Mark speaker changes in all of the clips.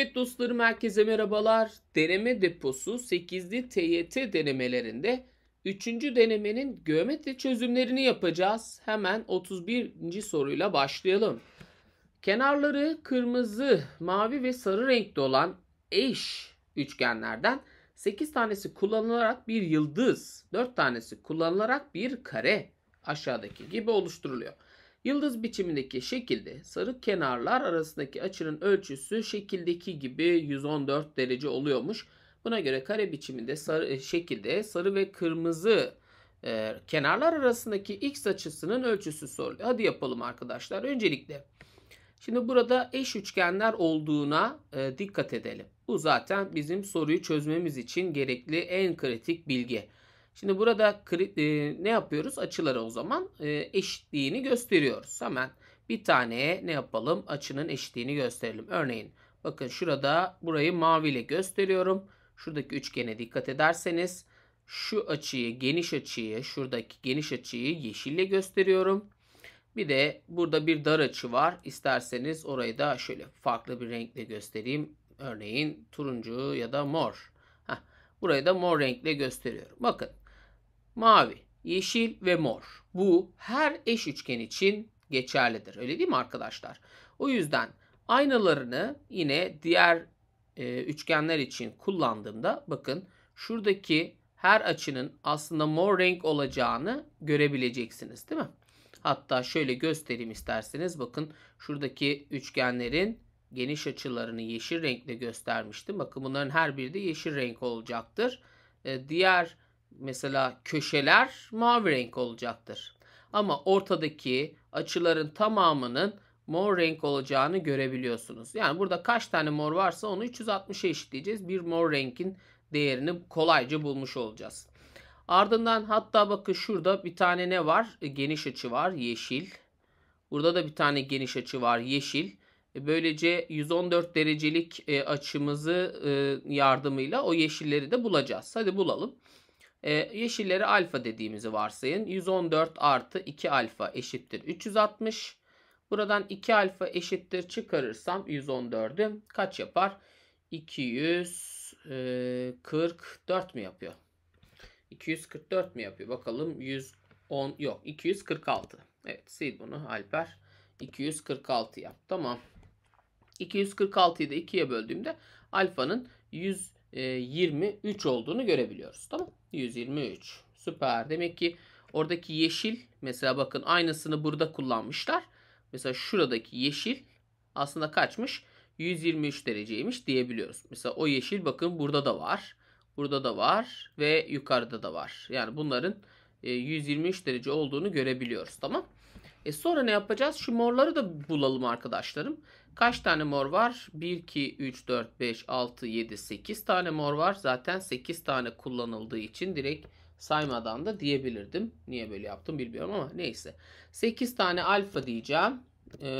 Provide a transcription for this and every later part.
Speaker 1: Evet dostlarım herkese merhabalar. Deneme deposu 8'li TYT denemelerinde 3. denemenin geometri çözümlerini yapacağız. Hemen 31. soruyla başlayalım. Kenarları kırmızı, mavi ve sarı renkte olan eş üçgenlerden 8 tanesi kullanılarak bir yıldız, 4 tanesi kullanılarak bir kare aşağıdaki gibi oluşturuluyor. Yıldız biçimindeki şekilde sarı kenarlar arasındaki açının ölçüsü şekildeki gibi 114 derece oluyormuş. Buna göre kare biçiminde sarı, e, şekilde sarı ve kırmızı e, kenarlar arasındaki x açısının ölçüsü soruluyor. Hadi yapalım arkadaşlar. Öncelikle şimdi burada eş üçgenler olduğuna e, dikkat edelim. Bu zaten bizim soruyu çözmemiz için gerekli en kritik bilgi. Şimdi burada e, ne yapıyoruz? Açıları o zaman e, eşitliğini gösteriyoruz. Hemen bir taneye ne yapalım? Açının eşitliğini gösterelim. Örneğin bakın şurada burayı maviyle gösteriyorum. Şuradaki üçgene dikkat ederseniz şu açıyı, geniş açıyı, şuradaki geniş açıyı yeşille gösteriyorum. Bir de burada bir dar açı var. İsterseniz orayı da şöyle farklı bir renkle göstereyim. Örneğin turuncu ya da mor. Heh, burayı da mor renkle gösteriyorum. Bakın mavi, yeşil ve mor. Bu her eş üçgen için geçerlidir. Öyle değil mi arkadaşlar? O yüzden aynalarını yine diğer e, üçgenler için kullandığımda bakın şuradaki her açının aslında mor renk olacağını görebileceksiniz değil mi? Hatta şöyle göstereyim isterseniz bakın şuradaki üçgenlerin geniş açılarını yeşil renkle göstermiştim. Bakın bunların her biri de yeşil renk olacaktır. E, diğer mesela köşeler mavi renk olacaktır. Ama ortadaki açıların tamamının mor renk olacağını görebiliyorsunuz. Yani burada kaç tane mor varsa onu 360'a eşitleyeceğiz. Bir mor renkin değerini kolayca bulmuş olacağız. Ardından hatta bakın şurada bir tane ne var? E, geniş açı var yeşil. Burada da bir tane geniş açı var yeşil. E, böylece 114 derecelik e, açımızı yardımıyla o yeşilleri de bulacağız. Hadi bulalım. E, yeşilleri alfa dediğimizi varsayın. 114 artı 2 alfa eşittir 360. Buradan 2 alfa eşittir çıkarırsam 114'ü kaç yapar? 244 mi yapıyor? 244 mi yapıyor? Bakalım 110 yok 246. Evet sil bunu Alper. 246 yap. Tamam. 246'yı da 2'ye böldüğümde alfanın 100 23 e, olduğunu görebiliyoruz. Tamam 123. Süper. Demek ki oradaki yeşil mesela bakın aynısını burada kullanmışlar. Mesela şuradaki yeşil aslında kaçmış? 123 dereceymiş diyebiliyoruz. Mesela o yeşil bakın burada da var. Burada da var ve yukarıda da var. Yani bunların 123 e, derece olduğunu görebiliyoruz. Tamam. E sonra ne yapacağız? Şu morları da bulalım arkadaşlarım. Kaç tane mor var? 1, 2, 3, 4, 5, 6, 7, 8 tane mor var. Zaten 8 tane kullanıldığı için direkt saymadan da diyebilirdim. Niye böyle yaptım bilmiyorum ama neyse. 8 tane alfa diyeceğim.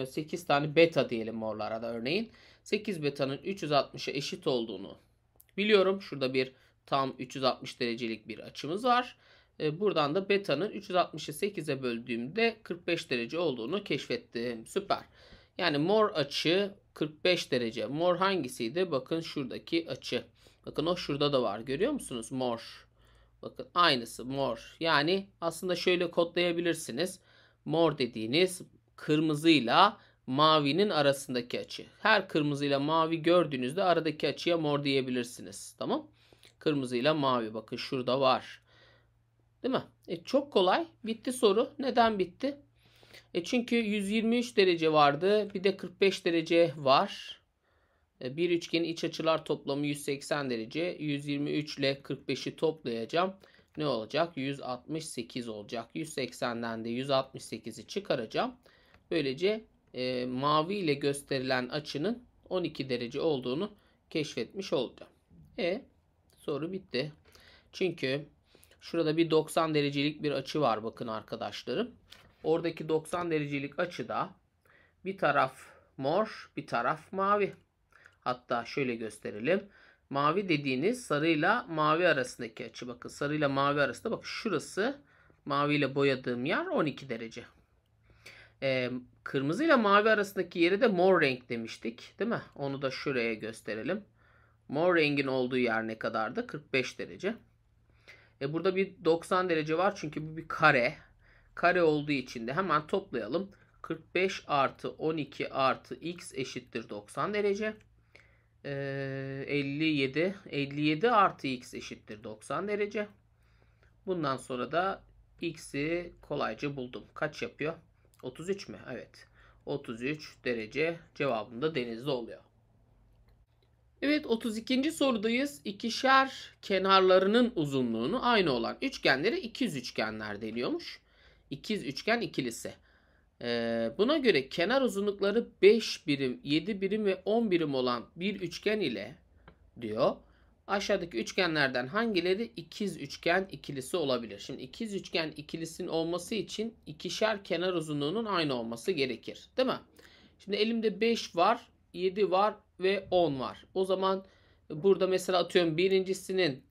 Speaker 1: 8 ee, tane beta diyelim morlara da örneğin. 8 betanın 360'a eşit olduğunu biliyorum. Şurada bir tam 360 derecelik bir açımız var. Ee, buradan da beta'nın 360'ı 8'e böldüğümde 45 derece olduğunu keşfettim. Süper. Yani mor açı 45 derece. Mor hangisiydi? Bakın şuradaki açı. Bakın o şurada da var. Görüyor musunuz? Mor. Bakın aynısı mor. Yani aslında şöyle kodlayabilirsiniz. Mor dediğiniz kırmızıyla mavinin arasındaki açı. Her kırmızıyla mavi gördüğünüzde aradaki açıya mor diyebilirsiniz. Tamam? Kırmızıyla mavi bakın şurada var. Değil mi? E, çok kolay. Bitti soru. Neden bitti? E çünkü 123 derece vardı. Bir de 45 derece var. E bir üçgenin iç açılar toplamı 180 derece. 123 ile 45'i toplayacağım. Ne olacak? 168 olacak. 180'den de 168'i çıkaracağım. Böylece e, mavi ile gösterilen açının 12 derece olduğunu keşfetmiş olacağım. E soru bitti. Çünkü şurada bir 90 derecelik bir açı var bakın arkadaşlarım. Oradaki 90 derecelik açıda bir taraf mor, bir taraf mavi. Hatta şöyle gösterelim. Mavi dediğiniz sarıyla mavi arasındaki açı. Bakın sarıyla mavi arasında bak şurası maviyle boyadığım yer 12 derece. Ee, kırmızı ile mavi arasındaki yeri de mor renk demiştik değil mi? Onu da şuraya gösterelim. Mor rengin olduğu yer ne kadardı? 45 derece. E burada bir 90 derece var çünkü bu bir kare. Kare olduğu için de hemen toplayalım. 45 artı 12 artı x eşittir 90 derece. Ee, 57 57 artı x eşittir 90 derece. Bundan sonra da x'i kolayca buldum. Kaç yapıyor? 33 mi? Evet. 33 derece cevabında denizde oluyor. Evet 32. sorudayız. İkişer kenarlarının uzunluğunu aynı olan üçgenlere ikiz üçgenler deniyormuş. İkiz üçgen ikilisi. Ee, buna göre kenar uzunlukları 5 birim, 7 birim ve 10 birim olan bir üçgen ile diyor. Aşağıdaki üçgenlerden hangileri ikiz üçgen ikilisi olabilir? Şimdi ikiz üçgen ikilisinin olması için ikişer kenar uzunluğunun aynı olması gerekir. Değil mi? Şimdi elimde 5 var, 7 var ve 10 var. O zaman burada mesela atıyorum birincisinin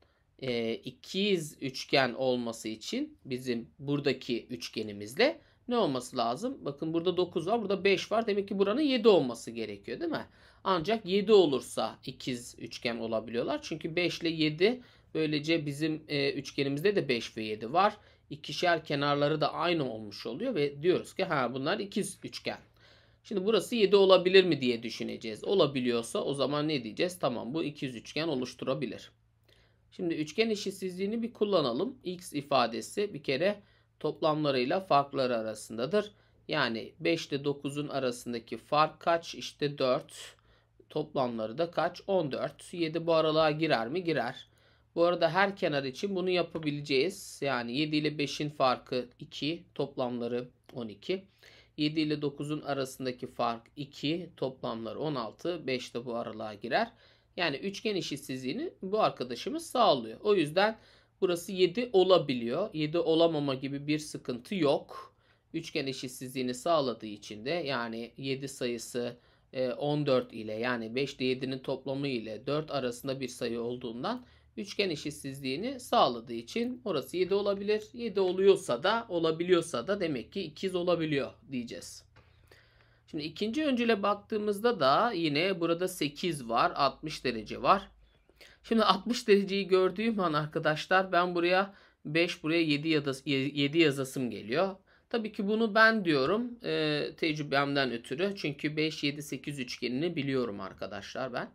Speaker 1: e, ikiz üçgen olması için bizim buradaki üçgenimizle ne olması lazım? Bakın burada 9 var, burada 5 var. Demek ki buranın 7 olması gerekiyor değil mi? Ancak 7 olursa ikiz üçgen olabiliyorlar. Çünkü 5 ile 7 böylece bizim e, üçgenimizde de 5 ve 7 var. İkişer kenarları da aynı olmuş oluyor ve diyoruz ki ha bunlar ikiz üçgen. Şimdi burası 7 olabilir mi diye düşüneceğiz. Olabiliyorsa o zaman ne diyeceğiz? Tamam bu ikiz üçgen oluşturabilir. Şimdi üçgen eşitsizliğini bir kullanalım. X ifadesi bir kere toplamlarıyla farkları arasındadır. Yani 5 ile 9'un arasındaki fark kaç? İşte 4. Toplamları da kaç? 14. 7 bu aralığa girer mi? Girer. Bu arada her kenar için bunu yapabileceğiz. Yani 7 ile 5'in farkı 2. Toplamları 12. 7 ile 9'un arasındaki fark 2. Toplamları 16. 5 de bu aralığa girer. Yani üçgen eşitsizliğini bu arkadaşımız sağlıyor. O yüzden burası 7 olabiliyor. 7 olamama gibi bir sıkıntı yok. Üçgen eşitsizliğini sağladığı için de yani 7 sayısı 14 e, ile yani 5 ile 7'nin toplamı ile 4 arasında bir sayı olduğundan üçgen eşitsizliğini sağladığı için orası 7 olabilir. 7 oluyorsa da olabiliyorsa da demek ki ikiz olabiliyor diyeceğiz. Şimdi ikinci öncüle baktığımızda da yine burada 8 var. 60 derece var. Şimdi 60 dereceyi gördüğüm an arkadaşlar ben buraya 5 buraya 7, ya da, 7 yazasım geliyor. Tabii ki bunu ben diyorum e, tecrübemden ötürü. Çünkü 5, 7, 8 üçgenini biliyorum arkadaşlar ben.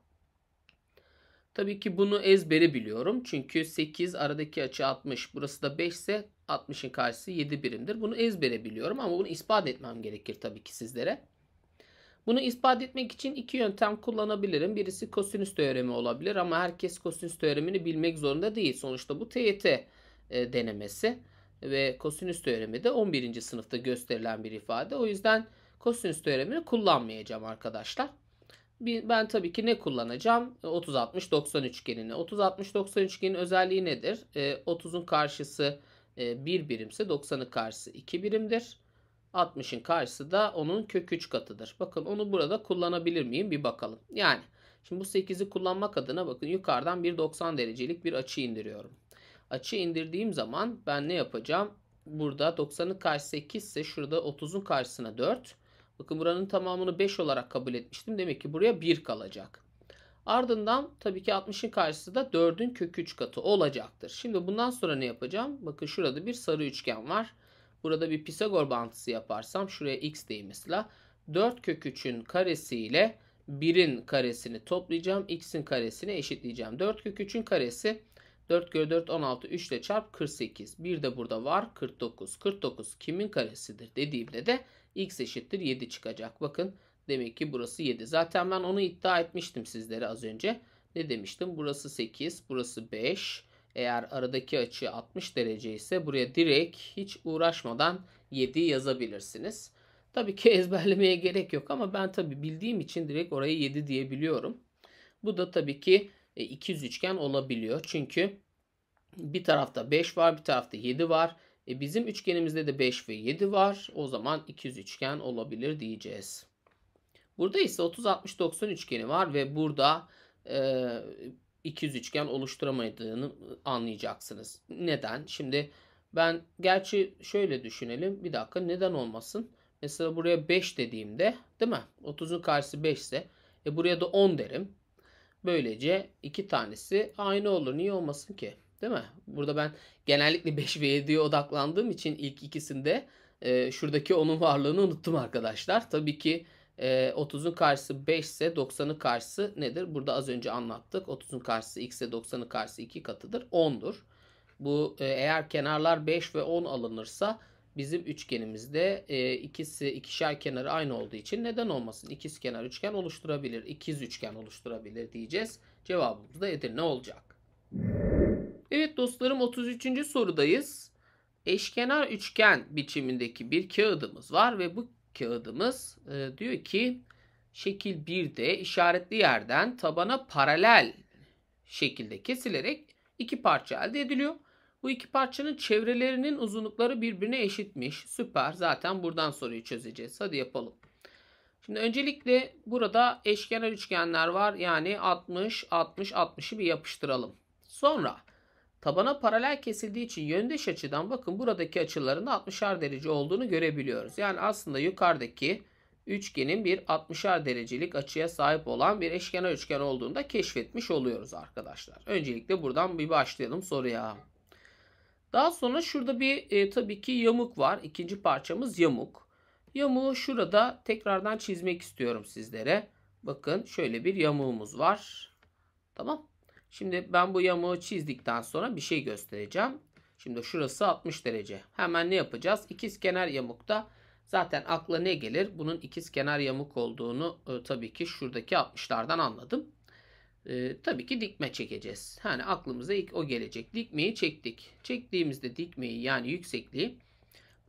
Speaker 1: Tabii ki bunu ezbere biliyorum. Çünkü 8 aradaki açı 60. Burası da 5 ise 60'ın karşısı 7 birimdir. Bunu ezbere biliyorum ama bunu ispat etmem gerekir tabii ki sizlere. Bunu ispat etmek için iki yöntem kullanabilirim. Birisi kosinüs teoremi olabilir ama herkes kosinüs teoremini bilmek zorunda değil. Sonuçta bu TYT e, denemesi ve kosinüs teoremi de 11. sınıfta gösterilen bir ifade. O yüzden kosinüs teoremini kullanmayacağım arkadaşlar. Ben tabii ki ne kullanacağım? 30-60-90 üçgenini. 30-60-90 üçgenin özelliği nedir? 30'un e, karşısı 1 e, birimse 90'ın karşısı 2 birimdir. 60'ın karşısı da onun kök 3 katıdır. Bakın onu burada kullanabilir miyim bir bakalım. Yani şimdi bu 8'i kullanmak adına bakın yukarıdan bir 90 derecelik bir açı indiriyorum. Açı indirdiğim zaman ben ne yapacağım? Burada 90'ın karşısı 8 ise şurada 30'un karşısına 4. Bakın buranın tamamını 5 olarak kabul etmiştim. Demek ki buraya 1 kalacak. Ardından tabii ki 60'ın karşısı da 4'ün kök 3 katı olacaktır. Şimdi bundan sonra ne yapacağım? Bakın şurada bir sarı üçgen var. Burada bir Pisagor bağıntısı yaparsam şuraya x diyeyim mesela. 4 kök 3'ün karesi ile 1'in karesini toplayacağım. x'in karesini eşitleyeceğim. 4 kök 3'ün karesi 4 kök 4 16 3 ile çarp 48. Bir de burada var 49. 49 kimin karesidir dediğimde de x eşittir 7 çıkacak. Bakın demek ki burası 7. Zaten ben onu iddia etmiştim sizlere az önce. Ne demiştim? Burası 8, burası 5, eğer aradaki açı 60 derece ise buraya direkt hiç uğraşmadan 7 yazabilirsiniz. Tabii ki ezberlemeye gerek yok ama ben tabii bildiğim için direkt oraya 7 diyebiliyorum. Bu da tabii ki e, ikiz üçgen olabiliyor. Çünkü bir tarafta 5 var, bir tarafta 7 var. E bizim üçgenimizde de 5 ve 7 var. O zaman ikiz üçgen olabilir diyeceğiz. Burada ise 30-60-90 üçgeni var ve burada e, ikiz üçgen oluşturamadığını anlayacaksınız. Neden? Şimdi ben gerçi şöyle düşünelim. Bir dakika neden olmasın? Mesela buraya 5 dediğimde değil mi? 30'un karşısı 5 ise e buraya da 10 derim. Böylece iki tanesi aynı olur. Niye olmasın ki? Değil mi? Burada ben genellikle 5 ve 7'ye odaklandığım için ilk ikisinde e, şuradaki onun varlığını unuttum arkadaşlar. Tabii ki e, ee, 30'un karşısı 5 ise 90'ın karşısı nedir? Burada az önce anlattık. 30'un karşısı x ise 90'ın karşısı 2 katıdır. 10'dur. Bu e, eğer kenarlar 5 ve 10 alınırsa bizim üçgenimizde e, ikisi ikişer kenarı aynı olduğu için neden olmasın? İkiz kenar üçgen oluşturabilir, İkiz üçgen oluşturabilir diyeceğiz. Cevabımız da Edirne olacak. Evet dostlarım 33. sorudayız. Eşkenar üçgen biçimindeki bir kağıdımız var ve bu kağıdımız e, diyor ki şekil 1'de işaretli yerden tabana paralel şekilde kesilerek iki parça elde ediliyor. Bu iki parçanın çevrelerinin uzunlukları birbirine eşitmiş. Süper. Zaten buradan soruyu çözeceğiz. Hadi yapalım. Şimdi öncelikle burada eşkenar üçgenler var. Yani 60, 60, 60'ı bir yapıştıralım. Sonra Tabana paralel kesildiği için yöndeş açıdan bakın buradaki açıların da 60'ar derece olduğunu görebiliyoruz. Yani aslında yukarıdaki üçgenin bir 60'ar derecelik açıya sahip olan bir eşkenar üçgen olduğunu da keşfetmiş oluyoruz arkadaşlar. Öncelikle buradan bir başlayalım soruya. Daha sonra şurada bir e, tabii ki yamuk var. İkinci parçamız yamuk. Yamuğu şurada tekrardan çizmek istiyorum sizlere. Bakın şöyle bir yamuğumuz var. Tamam. Şimdi ben bu yamuğu çizdikten sonra bir şey göstereceğim. Şimdi şurası 60 derece. Hemen ne yapacağız? İkiz kenar yamukta zaten akla ne gelir? Bunun ikiz kenar yamuk olduğunu e, tabii ki şuradaki 60'lardan anladım. E, tabii ki dikme çekeceğiz. Yani aklımıza ilk o gelecek. Dikmeyi çektik. Çektiğimizde dikmeyi yani yüksekliği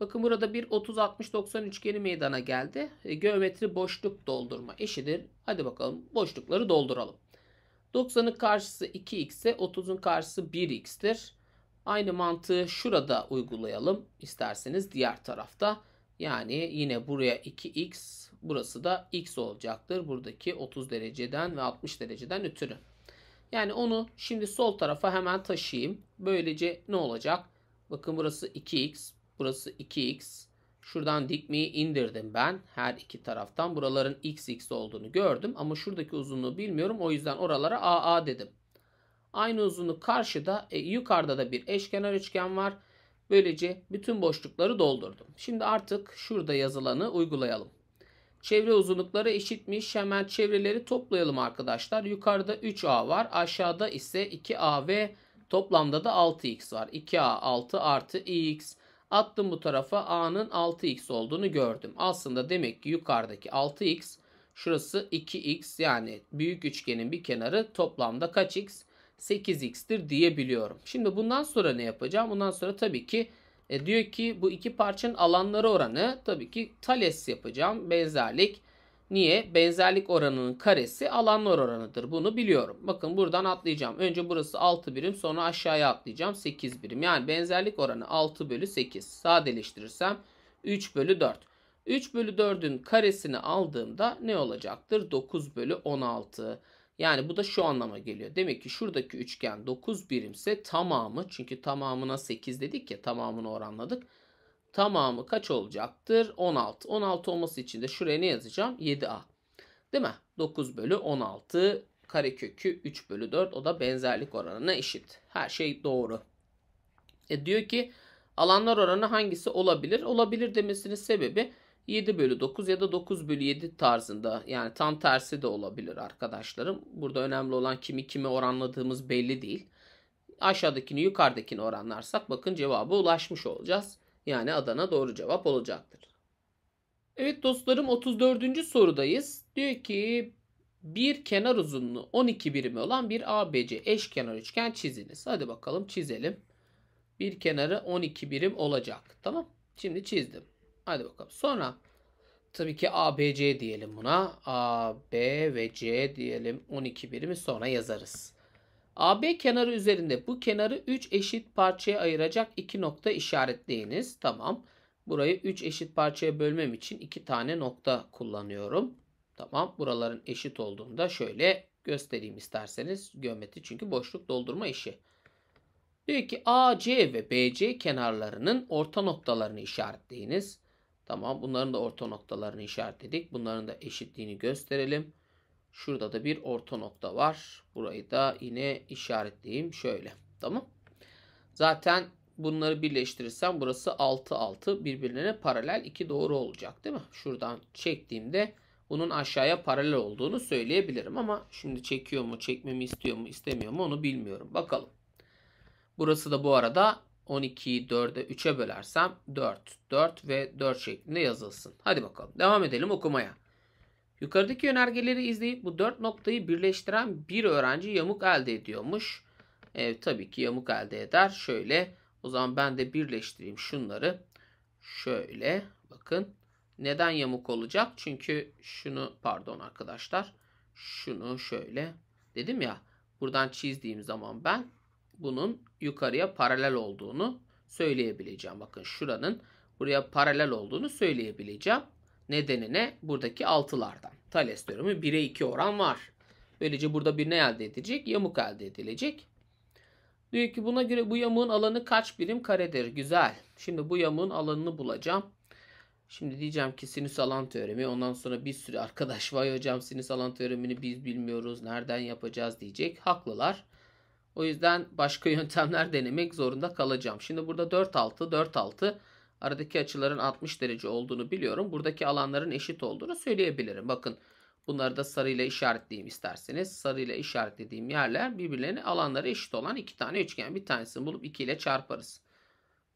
Speaker 1: Bakın burada bir 30-60-90 üçgeni meydana geldi. E, geometri boşluk doldurma eşidir. Hadi bakalım boşlukları dolduralım. 90'ın karşısı 2x ise 30'un karşısı 1x'tir. Aynı mantığı şurada uygulayalım isterseniz diğer tarafta. Yani yine buraya 2x, burası da x olacaktır. Buradaki 30 dereceden ve 60 dereceden ötürü. Yani onu şimdi sol tarafa hemen taşıyayım. Böylece ne olacak? Bakın burası 2x, burası 2x, Şuradan dikmeyi indirdim ben her iki taraftan. Buraların xx olduğunu gördüm ama şuradaki uzunluğu bilmiyorum. O yüzden oralara aa dedim. Aynı uzunluğu karşıda e, yukarıda da bir eşkenar üçgen var. Böylece bütün boşlukları doldurdum. Şimdi artık şurada yazılanı uygulayalım. Çevre uzunlukları eşitmiş. Hemen çevreleri toplayalım arkadaşlar. Yukarıda 3a var. Aşağıda ise 2a ve toplamda da 6x var. 2a 6 artı x Attım bu tarafa A'nın 6x olduğunu gördüm. Aslında demek ki yukarıdaki 6x şurası 2x yani büyük üçgenin bir kenarı toplamda kaç x? 8x'tir diyebiliyorum. Şimdi bundan sonra ne yapacağım? Bundan sonra tabii ki e, diyor ki bu iki parçanın alanları oranı tabii ki tales yapacağım. Benzerlik Niye? Benzerlik oranının karesi alanlar oranıdır. Bunu biliyorum. Bakın buradan atlayacağım. Önce burası 6 birim sonra aşağıya atlayacağım 8 birim. Yani benzerlik oranı 6 bölü 8. Sadeleştirirsem 3 bölü 4. 3 bölü 4'ün karesini aldığımda ne olacaktır? 9 bölü 16. Yani bu da şu anlama geliyor. Demek ki şuradaki üçgen 9 birimse tamamı çünkü tamamına 8 dedik ya tamamını oranladık tamamı kaç olacaktır? 16. 16 olması için de şuraya ne yazacağım? 7A. Değil mi? 9 bölü 16 karekökü 3 bölü 4 o da benzerlik oranına eşit. Her şey doğru. E diyor ki alanlar oranı hangisi olabilir? Olabilir demesinin sebebi 7 bölü 9 ya da 9 bölü 7 tarzında yani tam tersi de olabilir arkadaşlarım. Burada önemli olan kimi kimi oranladığımız belli değil. Aşağıdakini yukarıdakini oranlarsak bakın cevaba ulaşmış olacağız. Yani Adana doğru cevap olacaktır. Evet dostlarım 34. sorudayız. Diyor ki bir kenar uzunluğu 12 birimi olan bir ABC eşkenar üçgen çiziniz. Hadi bakalım çizelim. Bir kenarı 12 birim olacak. Tamam. Şimdi çizdim. Hadi bakalım. Sonra tabii ki ABC diyelim buna. AB ve C diyelim. 12 birimi sonra yazarız. AB kenarı üzerinde bu kenarı 3 eşit parçaya ayıracak 2 nokta işaretleyiniz. Tamam. Burayı 3 eşit parçaya bölmem için 2 tane nokta kullanıyorum. Tamam. Buraların eşit olduğunda şöyle göstereyim isterseniz. Geometri çünkü boşluk doldurma işi. Diyor ki AC ve BC kenarlarının orta noktalarını işaretleyiniz. Tamam bunların da orta noktalarını işaretledik. Bunların da eşitliğini gösterelim. Şurada da bir orta nokta var. Burayı da yine işaretleyeyim şöyle. Tamam. Zaten bunları birleştirirsem burası 6 6 birbirine paralel iki doğru olacak değil mi? Şuradan çektiğimde bunun aşağıya paralel olduğunu söyleyebilirim ama şimdi çekiyor mu, çekmemi istiyor mu, istemiyor mu onu bilmiyorum. Bakalım. Burası da bu arada 12'yi 4'e 3'e bölersem 4, 4 ve 4 şeklinde yazılsın. Hadi bakalım devam edelim okumaya. Yukarıdaki yönergeleri izleyip bu dört noktayı birleştiren bir öğrenci yamuk elde ediyormuş. E, tabii ki yamuk elde eder. Şöyle o zaman ben de birleştireyim şunları. Şöyle bakın. Neden yamuk olacak? Çünkü şunu pardon arkadaşlar. Şunu şöyle dedim ya. Buradan çizdiğim zaman ben bunun yukarıya paralel olduğunu söyleyebileceğim. Bakın şuranın buraya paralel olduğunu söyleyebileceğim nedenine buradaki altılardan. Thales teoremi 1'e 2 oran var. Böylece burada bir ne elde edecek? Yamuk elde edilecek. Diyor ki buna göre bu yamuğun alanı kaç birim karedir? Güzel. Şimdi bu yamuğun alanını bulacağım. Şimdi diyeceğim ki sinüs alan teoremi. Ondan sonra bir sürü arkadaş vay hocam sinüs alan teoremini biz bilmiyoruz. Nereden yapacağız diyecek. Haklılar. O yüzden başka yöntemler denemek zorunda kalacağım. Şimdi burada 4 6 4 6 aradaki açıların 60 derece olduğunu biliyorum. Buradaki alanların eşit olduğunu söyleyebilirim. Bakın bunları da sarıyla işaretleyeyim isterseniz. Sarıyla işaretlediğim yerler birbirlerine alanları eşit olan iki tane üçgen. Bir tanesini bulup 2 ile çarparız.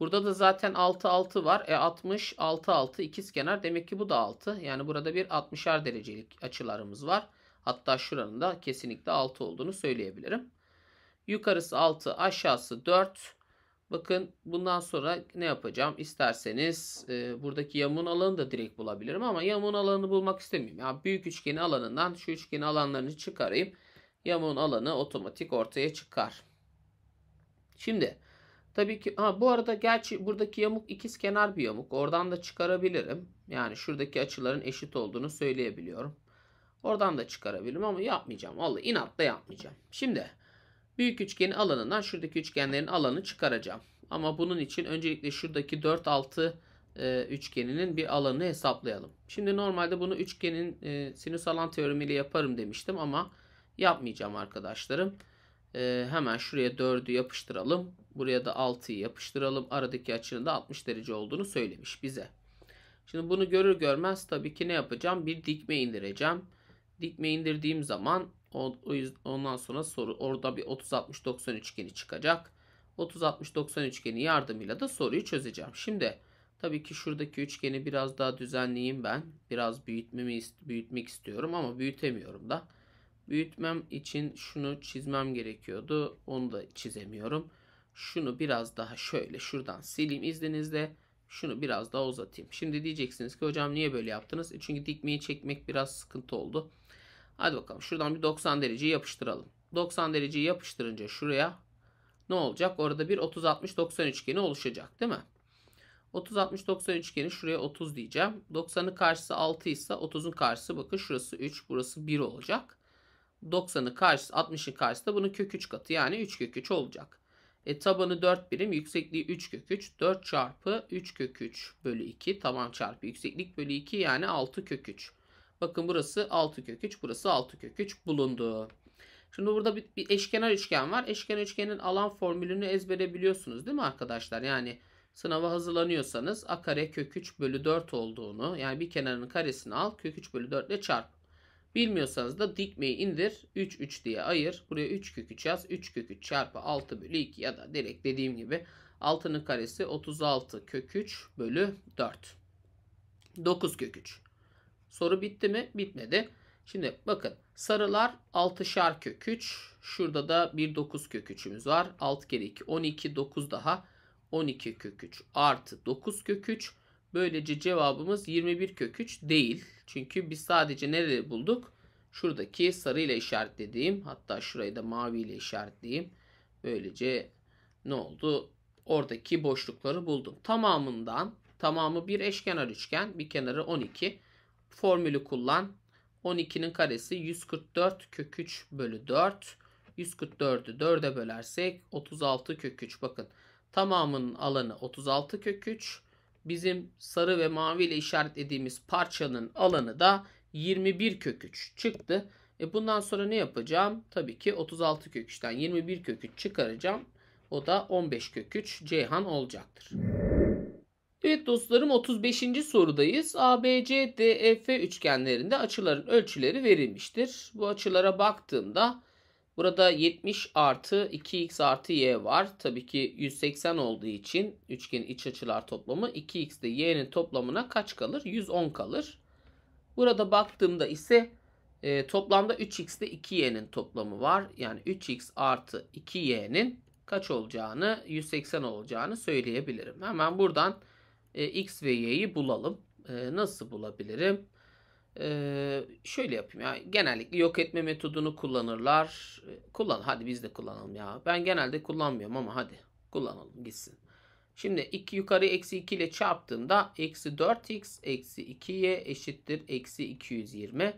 Speaker 1: Burada da zaten 6 6 var. E 60 6 6 ikizkenar demek ki bu da 6. Yani burada bir 60'ar derecelik açılarımız var. Hatta şuranın da kesinlikle 6 olduğunu söyleyebilirim. Yukarısı 6, aşağısı 4. Bakın bundan sonra ne yapacağım? İsterseniz e, buradaki yamuğun alanı da direkt bulabilirim ama yamuğun alanını bulmak istemiyorum. Yani büyük üçgeni alanından şu üçgeni alanlarını çıkarayım. Yamuğun alanı otomatik ortaya çıkar. Şimdi tabii ki ha, bu arada gerçi buradaki yamuk ikiz kenar bir yamuk. Oradan da çıkarabilirim. Yani şuradaki açıların eşit olduğunu söyleyebiliyorum. Oradan da çıkarabilirim ama yapmayacağım. Vallahi inatla yapmayacağım. Şimdi Büyük üçgenin alanından şuradaki üçgenlerin alanı çıkaracağım. Ama bunun için öncelikle şuradaki 4 6 e, üçgeninin bir alanını hesaplayalım. Şimdi normalde bunu üçgenin e, sinüs alan teoremiyle yaparım demiştim ama yapmayacağım arkadaşlarım. E, hemen şuraya 4'ü yapıştıralım. Buraya da 6'yı yapıştıralım. Aradaki açının da 60 derece olduğunu söylemiş bize. Şimdi bunu görür görmez tabii ki ne yapacağım? Bir dikme indireceğim. Dikme indirdiğim zaman Ondan sonra soru orada bir 30-60-90 üçgeni çıkacak. 30-60-90 üçgeni yardımıyla da soruyu çözeceğim. Şimdi tabii ki şuradaki üçgeni biraz daha düzenleyeyim ben. Biraz büyütmemi, büyütmek istiyorum ama büyütemiyorum da. Büyütmem için şunu çizmem gerekiyordu. Onu da çizemiyorum. Şunu biraz daha şöyle şuradan sileyim izninizle. Şunu biraz daha uzatayım. Şimdi diyeceksiniz ki hocam niye böyle yaptınız? E çünkü dikmeyi çekmek biraz sıkıntı oldu. Hadi bakalım şuradan bir 90 dereceyi yapıştıralım. 90 dereceyi yapıştırınca şuraya ne olacak? Orada bir 30-60-90 üçgeni oluşacak değil mi? 30-60-90 üçgeni şuraya 30 diyeceğim. 90'ın karşısı 6 ise 30'un karşısı bakın şurası 3 burası 1 olacak. 90'ın karşısı 60'ın karşısı da bunun kök 3 katı yani 3 kök 3 olacak. E, tabanı 4 birim yüksekliği 3 kök 3 4 çarpı 3 kök 3 bölü 2 taban çarpı yükseklik bölü 2 yani 6 kök 3. Bakın burası 6 kök 3, burası 6 kök 3 bulundu. Şimdi burada bir, bir eşkenar üçgen var. Eşkenar üçgenin alan formülünü ezbere biliyorsunuz değil mi arkadaşlar? Yani sınava hazırlanıyorsanız a kare kök 3 bölü 4 olduğunu yani bir kenarının karesini al kök 3 bölü 4 ile çarp. Bilmiyorsanız da dikmeyi indir 3 3 diye ayır. Buraya 3 kök 3 yaz. 3 kök 3 çarpı 6 bölü 2 ya da direkt dediğim gibi 6'nın karesi 36 kök 3 bölü 4. 9 kök 3. Soru bitti mi? Bitmedi. Şimdi bakın sarılar 6'şar kök 3. Şurada da bir 9 kök 3'ümüz var. 6 kere 2 12 9 daha 12 kök 3 artı 9 kök 3. Böylece cevabımız 21 kök 3 değil. Çünkü biz sadece nereleri bulduk? Şuradaki sarı ile işaretlediğim hatta şurayı da mavi ile işaretleyeyim. Böylece ne oldu? Oradaki boşlukları buldum. Tamamından tamamı bir eşkenar üçgen bir kenarı 12. Formülü kullan. 12'nin karesi 144 kök 3 bölü 4. 144'ü 4'e bölersek 36 kök 3. Bakın tamamının alanı 36 kök 3. Bizim sarı ve mavi ile işaretlediğimiz parçanın alanı da 21 kök 3 çıktı. E bundan sonra ne yapacağım? Tabii ki 36 kök 3'ten 21 kök 3 çıkaracağım. O da 15 kök 3 Ceyhan olacaktır. Evet dostlarım 35. sorudayız. ABC, DEF üçgenlerinde açıların ölçüleri verilmiştir. Bu açılara baktığımda burada 70 artı 2x artı y var. Tabii ki 180 olduğu için üçgenin iç açılar toplamı 2x de y'nin toplamına kaç kalır? 110 kalır. Burada baktığımda ise e, toplamda 3x de 2y'nin toplamı var. Yani 3x artı 2y'nin kaç olacağını 180 olacağını söyleyebilirim. Hemen buradan e, x ve y'yi bulalım. E, nasıl bulabilirim? E, şöyle yapayım ya. Genellikle yok etme metodunu kullanırlar. E, kullan. Hadi biz de kullanalım ya. Ben genelde kullanmıyorum ama hadi kullanalım gitsin. Şimdi 2 yukarı eksi 2 ile çarptığımda eksi 4x eksi 2y eşittir eksi 220.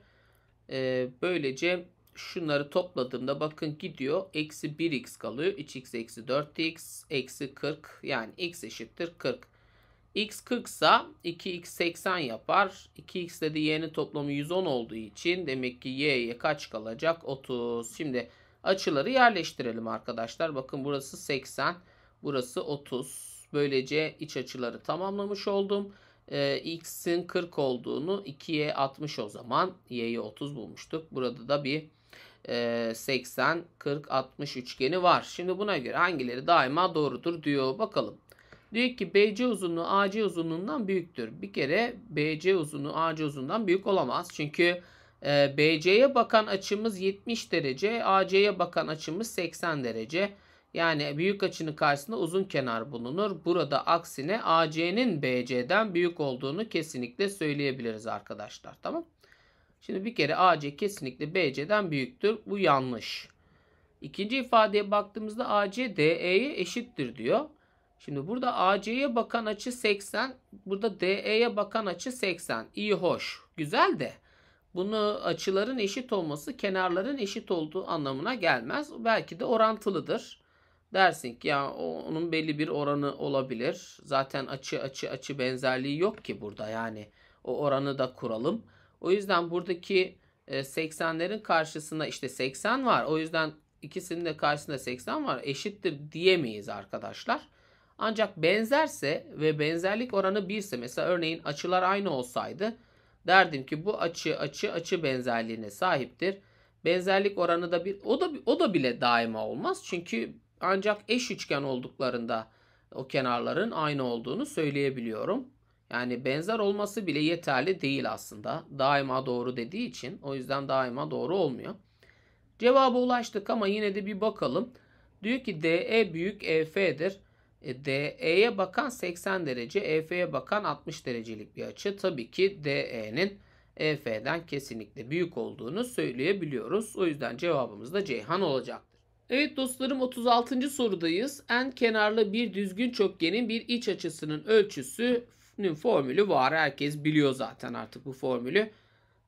Speaker 1: Ee, böylece şunları topladığımda bakın gidiyor. Eksi 1x kalıyor. 3x eksi 4x eksi 40 yani x eşittir 40 x 40 sa 2x 80 yapar. 2x dedi y'nin toplamı 110 olduğu için demek ki y'ye kaç kalacak? 30. Şimdi açıları yerleştirelim arkadaşlar. Bakın burası 80, burası 30. Böylece iç açıları tamamlamış oldum. Ee, x'in 40 olduğunu 2'ye 60 o zaman. y'ye 30 bulmuştuk. Burada da bir e, 80, 40, 60 üçgeni var. Şimdi buna göre hangileri daima doğrudur diyor. Bakalım. Diyor ki BC uzunluğu AC uzunluğundan büyüktür. Bir kere BC uzunluğu AC uzunluğundan büyük olamaz. Çünkü e, BC'ye bakan açımız 70 derece, AC'ye bakan açımız 80 derece. Yani büyük açının karşısında uzun kenar bulunur. Burada aksine AC'nin BC'den büyük olduğunu kesinlikle söyleyebiliriz arkadaşlar. Tamam. Şimdi bir kere AC kesinlikle BC'den büyüktür. Bu yanlış. İkinci ifadeye baktığımızda AC DE'ye eşittir diyor. Şimdi burada AC'ye bakan açı 80. Burada DE'ye bakan açı 80. İyi hoş. Güzel de bunu açıların eşit olması kenarların eşit olduğu anlamına gelmez. Belki de orantılıdır. Dersin ki ya onun belli bir oranı olabilir. Zaten açı açı açı benzerliği yok ki burada yani. O oranı da kuralım. O yüzden buradaki 80'lerin e, karşısında işte 80 var. O yüzden ikisinin de karşısında 80 var. Eşittir diyemeyiz arkadaşlar. Ancak benzerse ve benzerlik oranı 1 ise mesela örneğin açılar aynı olsaydı derdim ki bu açı açı açı benzerliğine sahiptir. Benzerlik oranı da bir o da o da bile daima olmaz. Çünkü ancak eş üçgen olduklarında o kenarların aynı olduğunu söyleyebiliyorum. Yani benzer olması bile yeterli değil aslında. Daima doğru dediği için o yüzden daima doğru olmuyor. Cevaba ulaştık ama yine de bir bakalım. Diyor ki DE büyük EF'dir. E, DE'ye bakan 80 derece, EF'ye bakan 60 derecelik bir açı. Tabii ki DE'nin EF'den kesinlikle büyük olduğunu söyleyebiliyoruz. O yüzden cevabımız da Ceyhan olacaktır. Evet dostlarım 36. sorudayız. En kenarlı bir düzgün çokgenin bir iç açısının ölçüsünün formülü var. Herkes biliyor zaten artık bu formülü.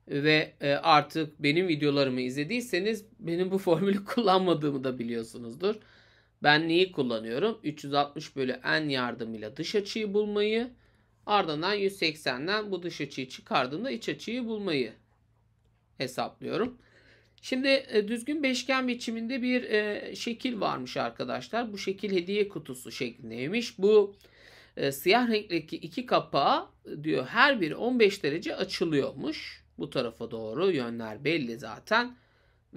Speaker 1: Ve e, artık benim videolarımı izlediyseniz benim bu formülü kullanmadığımı da biliyorsunuzdur. Ben neyi kullanıyorum? 360 bölü n yardımıyla dış açıyı bulmayı. Ardından 180'den bu dış açıyı çıkardığımda iç açıyı bulmayı hesaplıyorum. Şimdi e, düzgün beşgen biçiminde bir e, şekil varmış arkadaşlar. Bu şekil hediye kutusu şeklindeymiş. Bu e, siyah renkteki iki kapağı diyor her biri 15 derece açılıyormuş. Bu tarafa doğru yönler belli zaten.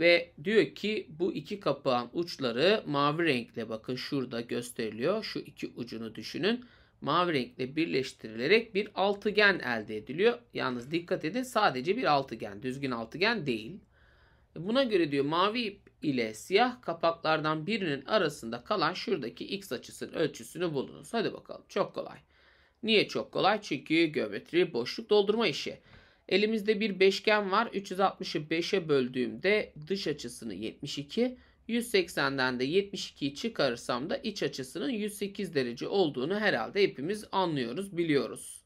Speaker 1: Ve diyor ki bu iki kapağın uçları mavi renkle bakın şurada gösteriliyor. Şu iki ucunu düşünün. Mavi renkle birleştirilerek bir altıgen elde ediliyor. Yalnız dikkat edin sadece bir altıgen. Düzgün altıgen değil. Buna göre diyor mavi ip ile siyah kapaklardan birinin arasında kalan şuradaki x açısının ölçüsünü bulunuz. Hadi bakalım çok kolay. Niye çok kolay? Çünkü geometri boşluk doldurma işi. Elimizde bir beşgen var. 360'ı 5'e böldüğümde dış açısını 72, 180'den de 72'yi çıkarırsam da iç açısının 108 derece olduğunu herhalde hepimiz anlıyoruz, biliyoruz.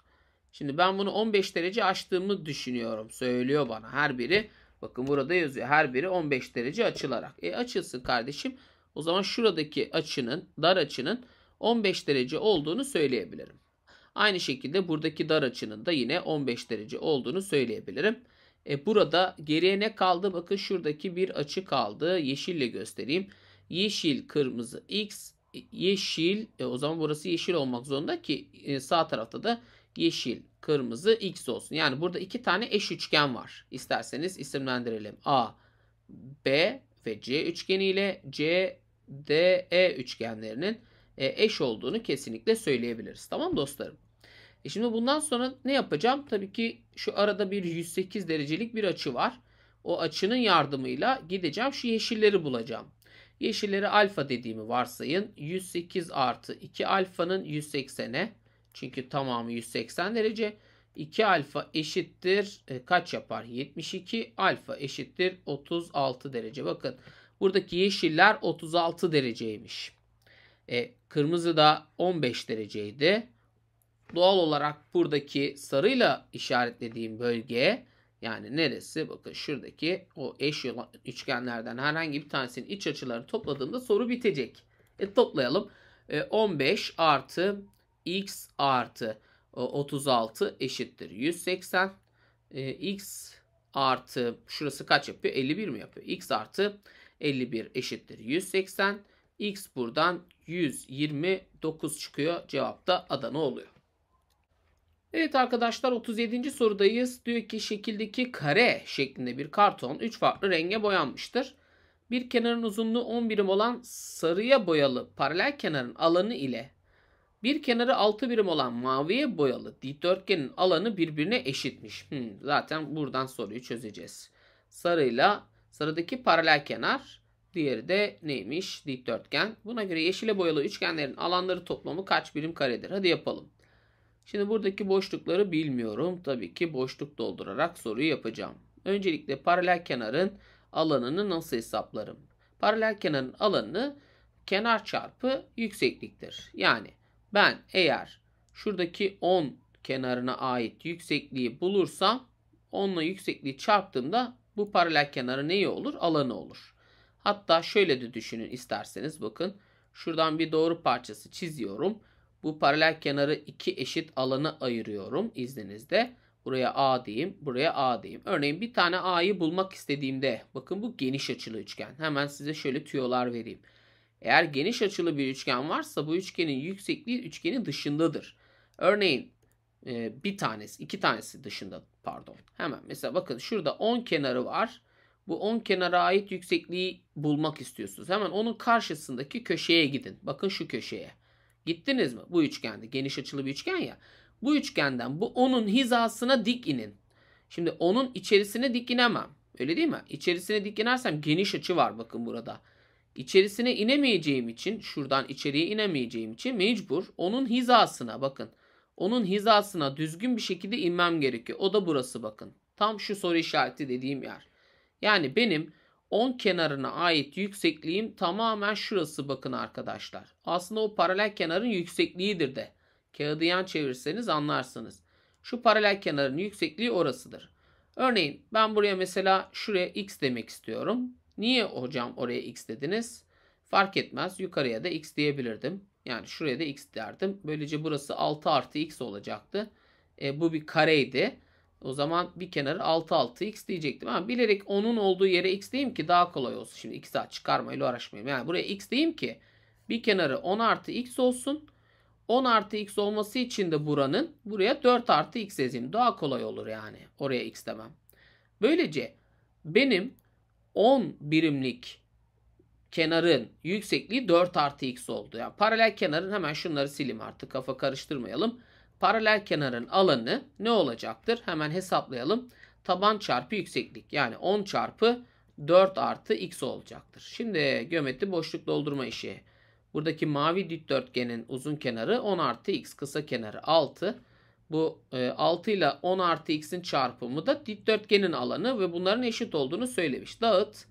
Speaker 1: Şimdi ben bunu 15 derece açtığımı düşünüyorum. Söylüyor bana her biri. Bakın burada yazıyor. Her biri 15 derece açılarak. E açılsın kardeşim. O zaman şuradaki açının, dar açının 15 derece olduğunu söyleyebilirim. Aynı şekilde buradaki dar açının da yine 15 derece olduğunu söyleyebilirim. E, burada geriye ne kaldı? Bakın şuradaki bir açı kaldı. Yeşille göstereyim. Yeşil, kırmızı, x, yeşil. E, o zaman burası yeşil olmak zorunda ki e, sağ tarafta da yeşil, kırmızı, x olsun. Yani burada iki tane eş üçgen var. İsterseniz isimlendirelim. A, B ve C üçgeniyle C, D, E üçgenlerinin e, eş olduğunu kesinlikle söyleyebiliriz. Tamam dostlarım. E şimdi bundan sonra ne yapacağım? Tabii ki şu arada bir 108 derecelik bir açı var. O açının yardımıyla gideceğim şu yeşilleri bulacağım. Yeşilleri alfa dediğimi varsayın. 108 artı 2 alfanın 180'e. Çünkü tamamı 180 derece. 2 alfa eşittir e, kaç yapar? 72 alfa eşittir 36 derece. Bakın buradaki yeşiller 36 dereceymiş. E, kırmızı da 15 dereceydi. Doğal olarak buradaki sarıyla işaretlediğim bölge yani neresi? Bakın şuradaki o eş üçgenlerden herhangi bir tanesinin iç açılarını topladığımda soru bitecek. E, toplayalım. E, 15 artı x artı 36 e, eşittir 180. E, x artı şurası kaç yapıyor? 51 mi yapıyor? x artı 51 eşittir 180. X buradan 129 çıkıyor. Cevap da Adana oluyor. Evet arkadaşlar 37. sorudayız. Diyor ki şekildeki kare şeklinde bir karton 3 farklı renge boyanmıştır. Bir kenarın uzunluğu 10 birim olan sarıya boyalı paralel kenarın alanı ile bir kenarı 6 birim olan maviye boyalı dikdörtgenin alanı birbirine eşitmiş. Hmm, zaten buradan soruyu çözeceğiz. Sarıyla sarıdaki paralel kenar Diğeri de neymiş? Dikdörtgen. Buna göre yeşile boyalı üçgenlerin alanları toplamı kaç birim karedir? Hadi yapalım. Şimdi buradaki boşlukları bilmiyorum. Tabii ki boşluk doldurarak soruyu yapacağım. Öncelikle paralel kenarın alanını nasıl hesaplarım? Paralel kenarın alanı kenar çarpı yüksekliktir. Yani ben eğer şuradaki 10 kenarına ait yüksekliği bulursam 10 yüksekliği çarptığımda bu paralel kenarı neyi olur? Alanı olur. Hatta şöyle de düşünün isterseniz bakın. Şuradan bir doğru parçası çiziyorum. Bu paralel kenarı iki eşit alanı ayırıyorum izninizde. Buraya A diyeyim, buraya A diyeyim. Örneğin bir tane A'yı bulmak istediğimde, bakın bu geniş açılı üçgen. Hemen size şöyle tüyolar vereyim. Eğer geniş açılı bir üçgen varsa bu üçgenin yüksekliği üçgenin dışındadır. Örneğin e, bir tanesi, iki tanesi dışında pardon. Hemen mesela bakın şurada 10 kenarı var bu 10 kenara ait yüksekliği bulmak istiyorsunuz. Hemen onun karşısındaki köşeye gidin. Bakın şu köşeye. Gittiniz mi? Bu üçgende geniş açılı bir üçgen ya. Bu üçgenden bu onun hizasına dik inin. Şimdi onun içerisine dik inemem. Öyle değil mi? İçerisine dik inersem geniş açı var bakın burada. İçerisine inemeyeceğim için şuradan içeriye inemeyeceğim için mecbur onun hizasına bakın. Onun hizasına düzgün bir şekilde inmem gerekiyor. O da burası bakın. Tam şu soru işareti dediğim yer. Yani benim 10 kenarına ait yüksekliğim tamamen şurası bakın arkadaşlar. Aslında o paralel kenarın yüksekliğidir de. Kağıdı yan çevirseniz anlarsınız. Şu paralel kenarın yüksekliği orasıdır. Örneğin ben buraya mesela şuraya x demek istiyorum. Niye hocam oraya x dediniz? Fark etmez yukarıya da x diyebilirdim. Yani şuraya da x derdim. Böylece burası 6 artı x olacaktı. E, bu bir kareydi. O zaman bir kenarı 6 6 x diyecektim ama bilerek onun olduğu yere x diyeyim ki daha kolay olsun. Şimdi x daha çıkarmayla uğraşmayayım. Yani buraya x diyeyim ki bir kenarı 10 artı x olsun. 10 artı x olması için de buranın buraya 4 artı x yazayım. Daha kolay olur yani. Oraya x demem. Böylece benim 10 birimlik kenarın yüksekliği 4 artı x oldu. Yani paralel kenarın hemen şunları sileyim artık kafa karıştırmayalım paralel kenarın alanı ne olacaktır? Hemen hesaplayalım. Taban çarpı yükseklik yani 10 çarpı 4 artı x olacaktır. Şimdi geometri boşluk doldurma işi. Buradaki mavi dikdörtgenin uzun kenarı 10 artı x kısa kenarı 6. Bu 6 e, ile 10 artı x'in çarpımı da dikdörtgenin alanı ve bunların eşit olduğunu söylemiş. Dağıt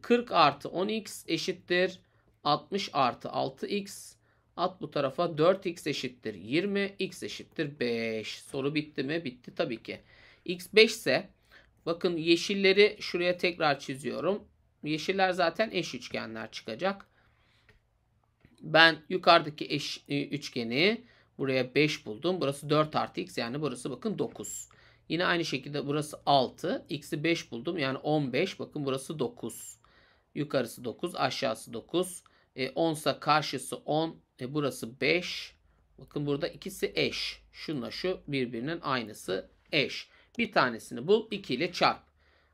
Speaker 1: 40 artı 10x eşittir 60 artı 6x At bu tarafa 4x eşittir 20, x eşittir 5. Soru bitti mi? Bitti tabii ki. x 5 ise bakın yeşilleri şuraya tekrar çiziyorum. Yeşiller zaten eş üçgenler çıkacak. Ben yukarıdaki eş e, üçgeni buraya 5 buldum. Burası 4 artı x yani burası bakın 9. Yine aynı şekilde burası 6. X'i 5 buldum. Yani 15. Bakın burası 9. Yukarısı 9. Aşağısı 9. E, 10 karşısı 10. E burası 5. Bakın burada ikisi eş. Şunla şu birbirinin aynısı eş. Bir tanesini bul 2 ile çarp.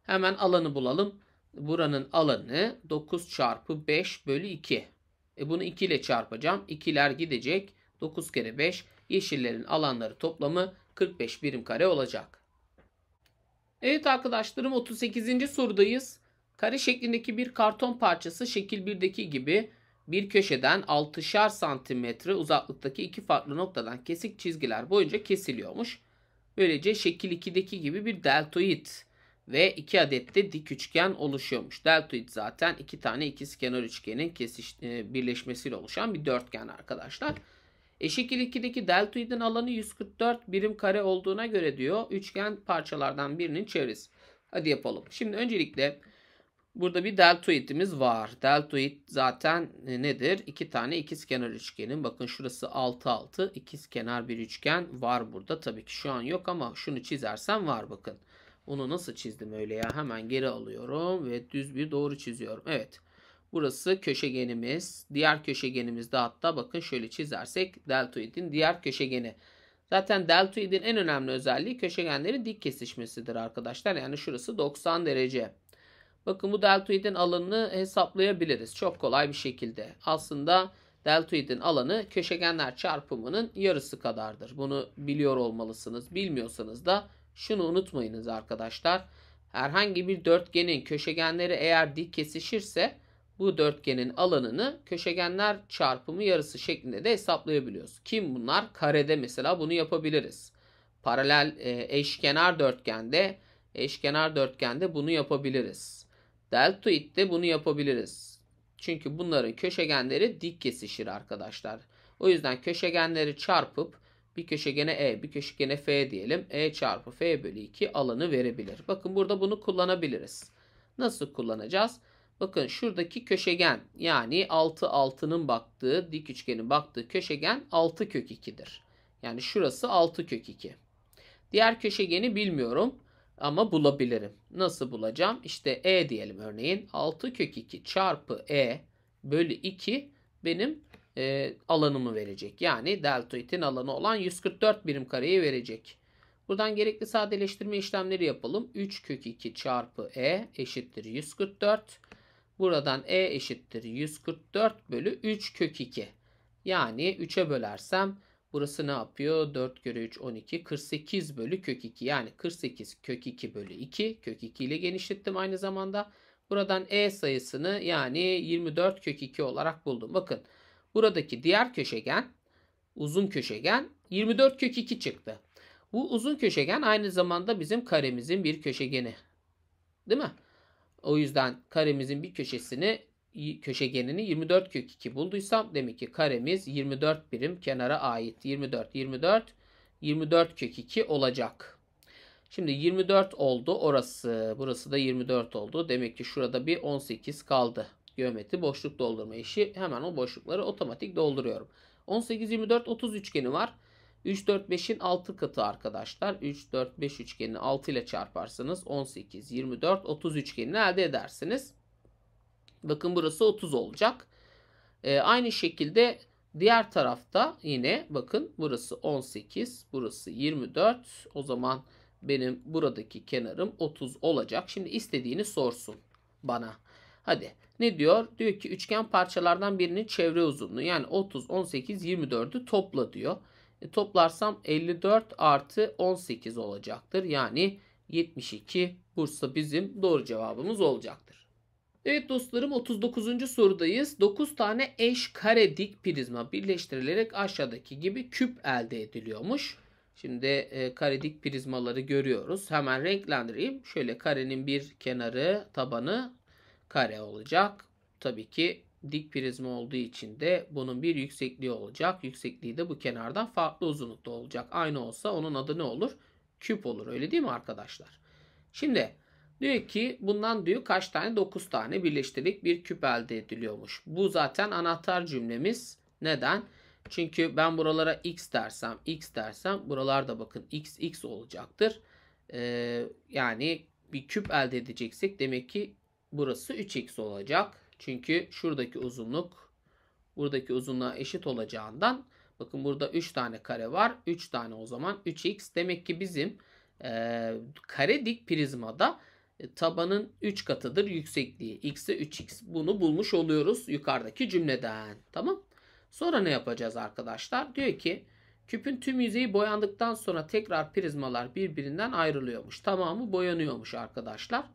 Speaker 1: Hemen alanı bulalım. Buranın alanı 9 çarpı 5 bölü 2. E bunu 2 ile çarpacağım. 2'ler gidecek. 9 kere 5 yeşillerin alanları toplamı 45 birim kare olacak. Evet arkadaşlarım 38. sorudayız. Kare şeklindeki bir karton parçası şekil 1'deki gibi bir köşeden 6'şar santimetre uzaklıktaki iki farklı noktadan kesik çizgiler boyunca kesiliyormuş. Böylece şekil 2'deki gibi bir deltoid ve iki adet de dik üçgen oluşuyormuş. Deltoid zaten iki tane ikizkenar üçgenin kesiş, e, birleşmesiyle oluşan bir dörtgen arkadaşlar. E şekil 2'deki deltoidin alanı 144 birim kare olduğuna göre diyor üçgen parçalardan birinin çevresi. Hadi yapalım. Şimdi öncelikle Burada bir deltoidimiz var. Deltoid zaten e, nedir? İki tane ikizkenar üçgenin. Bakın şurası 6 6 ikizkenar bir üçgen var burada. Tabii ki şu an yok ama şunu çizersem var bakın. Onu nasıl çizdim öyle ya? Hemen geri alıyorum ve düz bir doğru çiziyorum. Evet. Burası köşegenimiz. Diğer köşegenimiz de hatta bakın şöyle çizersek deltoidin diğer köşegeni. Zaten deltoidin en önemli özelliği köşegenlerin dik kesişmesidir arkadaşlar. Yani şurası 90 derece. Bakın bu deltoidin alanını hesaplayabiliriz. Çok kolay bir şekilde. Aslında deltoidin alanı köşegenler çarpımının yarısı kadardır. Bunu biliyor olmalısınız. Bilmiyorsanız da şunu unutmayınız arkadaşlar. Herhangi bir dörtgenin köşegenleri eğer dik kesişirse bu dörtgenin alanını köşegenler çarpımı yarısı şeklinde de hesaplayabiliyoruz. Kim bunlar? Karede mesela bunu yapabiliriz. Paralel e, eşkenar dörtgende eşkenar dörtgende bunu yapabiliriz. Deltoid'de bunu yapabiliriz. Çünkü bunların köşegenleri dik kesişir arkadaşlar. O yüzden köşegenleri çarpıp bir köşegene E, bir köşegene F diyelim. E çarpı F bölü 2 alanı verebilir. Bakın burada bunu kullanabiliriz. Nasıl kullanacağız? Bakın şuradaki köşegen yani 6 6'nın baktığı dik üçgenin baktığı köşegen 6 kök 2'dir. Yani şurası 6 kök 2. Diğer köşegeni bilmiyorum. Ama bulabilirim. Nasıl bulacağım? İşte e diyelim örneğin. 6 kök 2 çarpı e bölü 2 benim e, alanımı verecek. Yani deltoidin alanı olan 144 birim kareyi verecek. Buradan gerekli sadeleştirme işlemleri yapalım. 3 kök 2 çarpı e eşittir 144. Buradan e eşittir 144 bölü 3 kök 2. Yani 3'e bölersem Burası ne yapıyor? 4 kere 3 12. 48 bölü kök 2. Yani 48 kök 2 bölü 2. Kök 2 ile genişlettim aynı zamanda. Buradan e sayısını yani 24 kök 2 olarak buldum. Bakın buradaki diğer köşegen uzun köşegen 24 kök 2 çıktı. Bu uzun köşegen aynı zamanda bizim karemizin bir köşegeni. Değil mi? O yüzden karemizin bir köşesini köşegenini 24 kök 2 bulduysam demek ki karemiz 24 birim kenara ait. 24, 24, 24 kök 2 olacak. Şimdi 24 oldu orası. Burası da 24 oldu. Demek ki şurada bir 18 kaldı. Geometri boşluk doldurma işi. Hemen o boşlukları otomatik dolduruyorum. 18, 24, 30 üçgeni var. 3, 4, 5'in 6 katı arkadaşlar. 3, 4, 5 üçgenini 6 ile çarparsanız 18, 24, 30 üçgenini elde edersiniz. Bakın burası 30 olacak. E, aynı şekilde diğer tarafta yine bakın burası 18, burası 24. O zaman benim buradaki kenarım 30 olacak. Şimdi istediğini sorsun bana. Hadi ne diyor? Diyor ki üçgen parçalardan birinin çevre uzunluğu yani 30, 18, 24'ü topla diyor. E, toplarsam 54 artı 18 olacaktır. Yani 72 Bursa bizim doğru cevabımız olacaktır. Evet dostlarım 39. sorudayız. 9 tane eş kare dik prizma birleştirilerek aşağıdaki gibi küp elde ediliyormuş. Şimdi e, kare dik prizmaları görüyoruz. Hemen renklendireyim. Şöyle karenin bir kenarı tabanı kare olacak. Tabii ki dik prizma olduğu için de bunun bir yüksekliği olacak. Yüksekliği de bu kenardan farklı uzunlukta olacak. Aynı olsa onun adı ne olur? Küp olur öyle değil mi arkadaşlar? Şimdi Diyor ki bundan diyor kaç tane? 9 tane birleştirdik bir küp elde ediliyormuş. Bu zaten anahtar cümlemiz. Neden? Çünkü ben buralara x dersem, x dersem buralarda bakın x x olacaktır. Ee, yani bir küp elde edeceksek demek ki burası 3x olacak. Çünkü şuradaki uzunluk buradaki uzunluğa eşit olacağından bakın burada 3 tane kare var. 3 tane o zaman 3x. Demek ki bizim e, kare dik prizmada e, tabanın 3 katıdır yüksekliği. X de 3x. Bunu bulmuş oluyoruz yukarıdaki cümleden. Tamam. Sonra ne yapacağız arkadaşlar? Diyor ki küpün tüm yüzeyi boyandıktan sonra tekrar prizmalar birbirinden ayrılıyormuş. Tamamı boyanıyormuş arkadaşlar.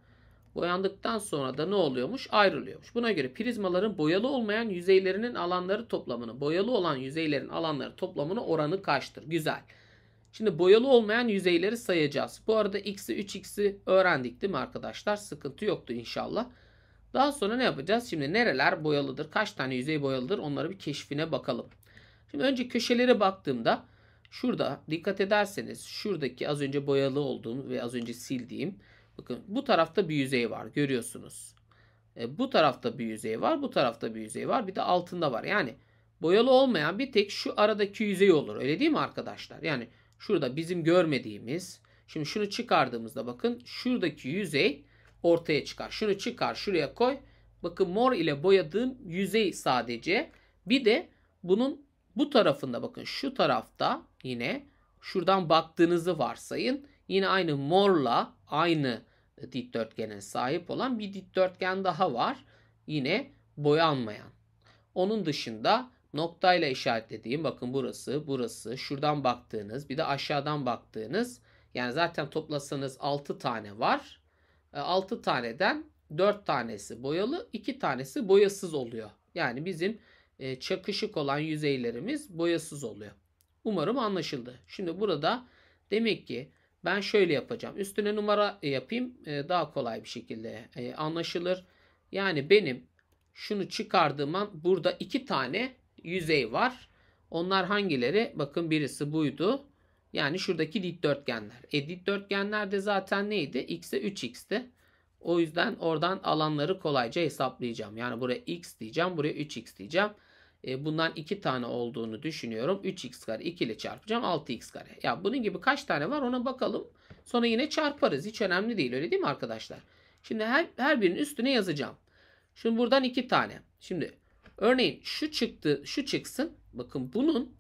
Speaker 1: Boyandıktan sonra da ne oluyormuş? Ayrılıyormuş. Buna göre prizmaların boyalı olmayan yüzeylerinin alanları toplamını, boyalı olan yüzeylerin alanları toplamını oranı kaçtır? Güzel. Güzel. Şimdi boyalı olmayan yüzeyleri sayacağız. Bu arada x'i 3x'i öğrendik değil mi arkadaşlar? Sıkıntı yoktu inşallah. Daha sonra ne yapacağız? Şimdi nereler boyalıdır? Kaç tane yüzey boyalıdır? Onları bir keşfine bakalım. Şimdi önce köşelere baktığımda şurada dikkat ederseniz şuradaki az önce boyalı olduğum ve az önce sildiğim bakın bu tarafta bir yüzey var görüyorsunuz. E, bu tarafta bir yüzey var, bu tarafta bir yüzey var, bir de altında var. Yani boyalı olmayan bir tek şu aradaki yüzey olur. Öyle değil mi arkadaşlar? Yani Şurada bizim görmediğimiz. Şimdi şunu çıkardığımızda bakın şuradaki yüzey ortaya çıkar. Şunu çıkar şuraya koy. Bakın mor ile boyadığım yüzey sadece. Bir de bunun bu tarafında bakın şu tarafta yine şuradan baktığınızı varsayın. Yine aynı morla aynı dikdörtgene sahip olan bir dikdörtgen daha var. Yine boyanmayan. Onun dışında noktayla işaretlediğim bakın burası, burası, şuradan baktığınız bir de aşağıdan baktığınız yani zaten toplasanız 6 tane var. 6 e, taneden 4 tanesi boyalı, 2 tanesi boyasız oluyor. Yani bizim e, çakışık olan yüzeylerimiz boyasız oluyor. Umarım anlaşıldı. Şimdi burada demek ki ben şöyle yapacağım. Üstüne numara e, yapayım daha kolay bir şekilde anlaşılır. Yani benim şunu çıkardığım an burada iki tane yüzey var. Onlar hangileri? Bakın birisi buydu. Yani şuradaki dikdörtgenler. E dikdörtgenler de zaten neydi? X'e 3x'ti. O yüzden oradan alanları kolayca hesaplayacağım. Yani buraya x diyeceğim. Buraya 3x diyeceğim. E, bundan 2 tane olduğunu düşünüyorum. 3x kare 2 ile çarpacağım. 6x kare. Ya bunun gibi kaç tane var ona bakalım. Sonra yine çarparız. Hiç önemli değil öyle değil mi arkadaşlar? Şimdi her, her birinin üstüne yazacağım. Şimdi buradan 2 tane. Şimdi Örneğin şu çıktı, şu çıksın. Bakın bunun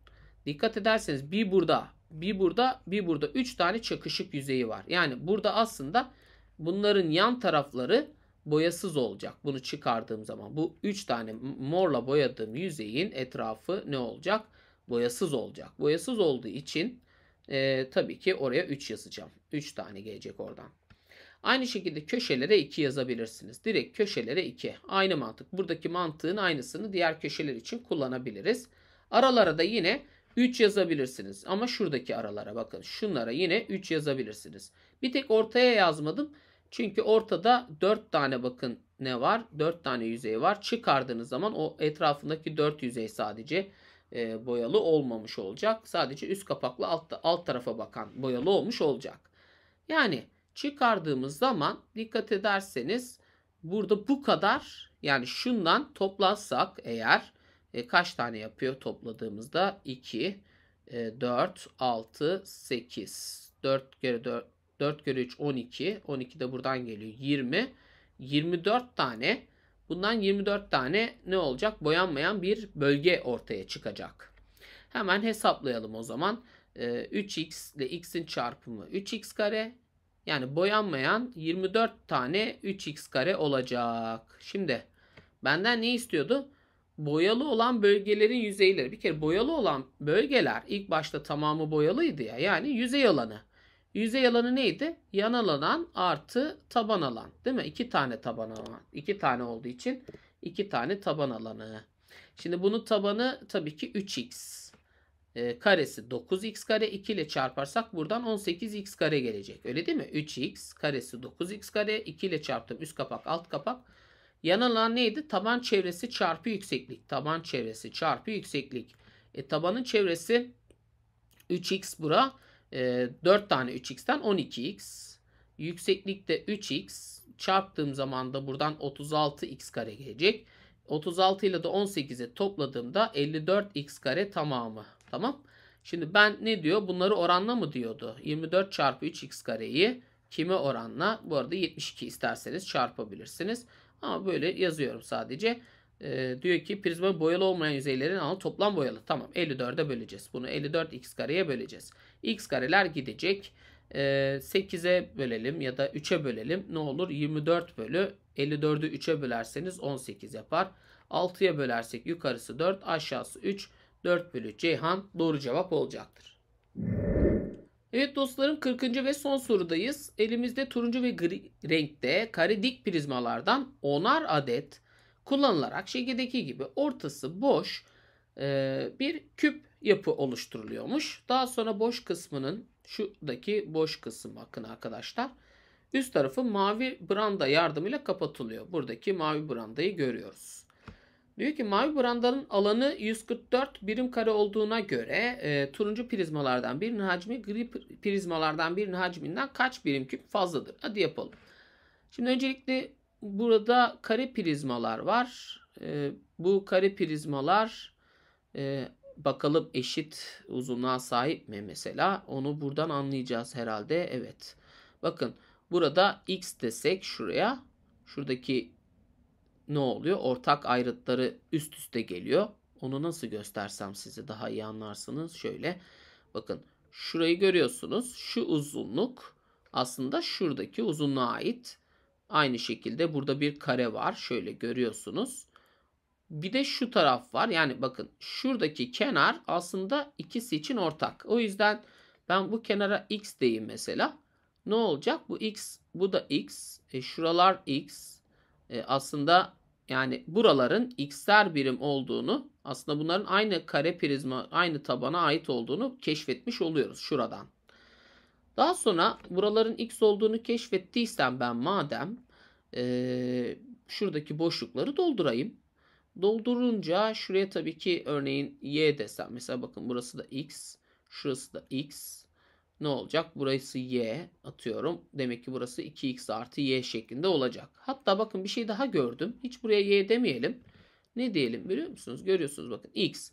Speaker 1: dikkat ederseniz bir burada, bir burada, bir burada 3 tane çakışık yüzeyi var. Yani burada aslında bunların yan tarafları boyasız olacak. Bunu çıkardığım zaman bu 3 tane morla boyadığım yüzeyin etrafı ne olacak? Boyasız olacak. Boyasız olduğu için e, tabii ki oraya 3 yazacağım. 3 tane gelecek oradan. Aynı şekilde köşelere 2 yazabilirsiniz. Direkt köşelere 2. Aynı mantık. Buradaki mantığın aynısını diğer köşeler için kullanabiliriz. Aralara da yine 3 yazabilirsiniz. Ama şuradaki aralara bakın. Şunlara yine 3 yazabilirsiniz. Bir tek ortaya yazmadım. Çünkü ortada 4 tane bakın ne var? 4 tane yüzey var. Çıkardığınız zaman o etrafındaki 4 yüzey sadece e, boyalı olmamış olacak. Sadece üst kapaklı altta alt tarafa bakan boyalı olmuş olacak. Yani çıkardığımız zaman dikkat ederseniz burada bu kadar yani şundan toplasak eğer e, kaç tane yapıyor topladığımızda 2 e, 4 6 8 4 kere 4 4 kere 3 12 12 de buradan geliyor 20 24 tane bundan 24 tane ne olacak boyanmayan bir bölge ortaya çıkacak. Hemen hesaplayalım o zaman. E, 3x ile x'in çarpımı 3x kare yani boyanmayan 24 tane 3x kare olacak. Şimdi benden ne istiyordu? Boyalı olan bölgelerin yüzeyleri. Bir kere boyalı olan bölgeler ilk başta tamamı boyalıydı ya. Yani yüzey alanı. Yüzey alanı neydi? Yan alan artı taban alan. Değil mi? İki tane taban alan. İki tane olduğu için iki tane taban alanı. Şimdi bunun tabanı tabii ki 3x e, karesi 9x kare 2 ile çarparsak buradan 18x kare gelecek. Öyle değil mi? 3x karesi 9x kare 2 ile çarptım üst kapak alt kapak. Yanılan neydi? Taban çevresi çarpı yükseklik. Taban çevresi çarpı yükseklik. E, tabanın çevresi 3x bura. E, 4 tane 3x'ten 12x. Yükseklik de 3x. Çarptığım zaman da buradan 36x kare gelecek. 36 ile de 18'i topladığımda 54x kare tamamı Tamam. Şimdi ben ne diyor? Bunları oranla mı diyordu? 24 çarpı 3x kareyi kime oranla? Bu arada 72 isterseniz çarpabilirsiniz. Ama böyle yazıyorum sadece. Ee, diyor ki prizma boyalı olmayan yüzeylerin alanı toplam boyalı. Tamam 54'e böleceğiz. Bunu 54x kareye böleceğiz. x kareler gidecek. Ee, 8'e bölelim ya da 3'e bölelim. Ne olur? 24 bölü 54'ü 3'e bölerseniz 18 yapar. 6'ya bölersek yukarısı 4 aşağısı 3. 4 bölü Ceyhan doğru cevap olacaktır. Evet dostlarım 40. ve son sorudayız. Elimizde turuncu ve gri renkte kare dik prizmalardan 10'ar adet kullanılarak şekildeki gibi ortası boş e, bir küp yapı oluşturuluyormuş. Daha sonra boş kısmının şuradaki boş kısım bakın arkadaşlar. Üst tarafı mavi branda yardımıyla kapatılıyor. Buradaki mavi brandayı görüyoruz. Diyor ki mavi brandanın alanı 144 birim kare olduğuna göre e, turuncu prizmalardan birinin hacmi gri prizmalardan birinin hacminden kaç birim küp fazladır? Hadi yapalım. Şimdi öncelikle burada kare prizmalar var. E, bu kare prizmalar e, bakalım eşit uzunluğa sahip mi mesela? Onu buradan anlayacağız herhalde. Evet. Bakın burada x desek şuraya. Şuradaki ne oluyor? Ortak ayrıtları üst üste geliyor. Onu nasıl göstersem size daha iyi anlarsınız. Şöyle bakın şurayı görüyorsunuz. Şu uzunluk aslında şuradaki uzunluğa ait. Aynı şekilde burada bir kare var. Şöyle görüyorsunuz. Bir de şu taraf var. Yani bakın şuradaki kenar aslında ikisi için ortak. O yüzden ben bu kenara x diyeyim mesela. Ne olacak? Bu x, bu da x. E, şuralar x. E, aslında yani buraların x'ler birim olduğunu aslında bunların aynı kare prizma aynı tabana ait olduğunu keşfetmiş oluyoruz şuradan. Daha sonra buraların x olduğunu keşfettiysem ben madem e, şuradaki boşlukları doldurayım. Doldurunca şuraya tabii ki örneğin y desem mesela bakın burası da x şurası da x ne olacak? Burası y atıyorum. Demek ki burası 2x artı y şeklinde olacak. Hatta bakın bir şey daha gördüm. Hiç buraya y demeyelim. Ne diyelim biliyor musunuz? Görüyorsunuz bakın x.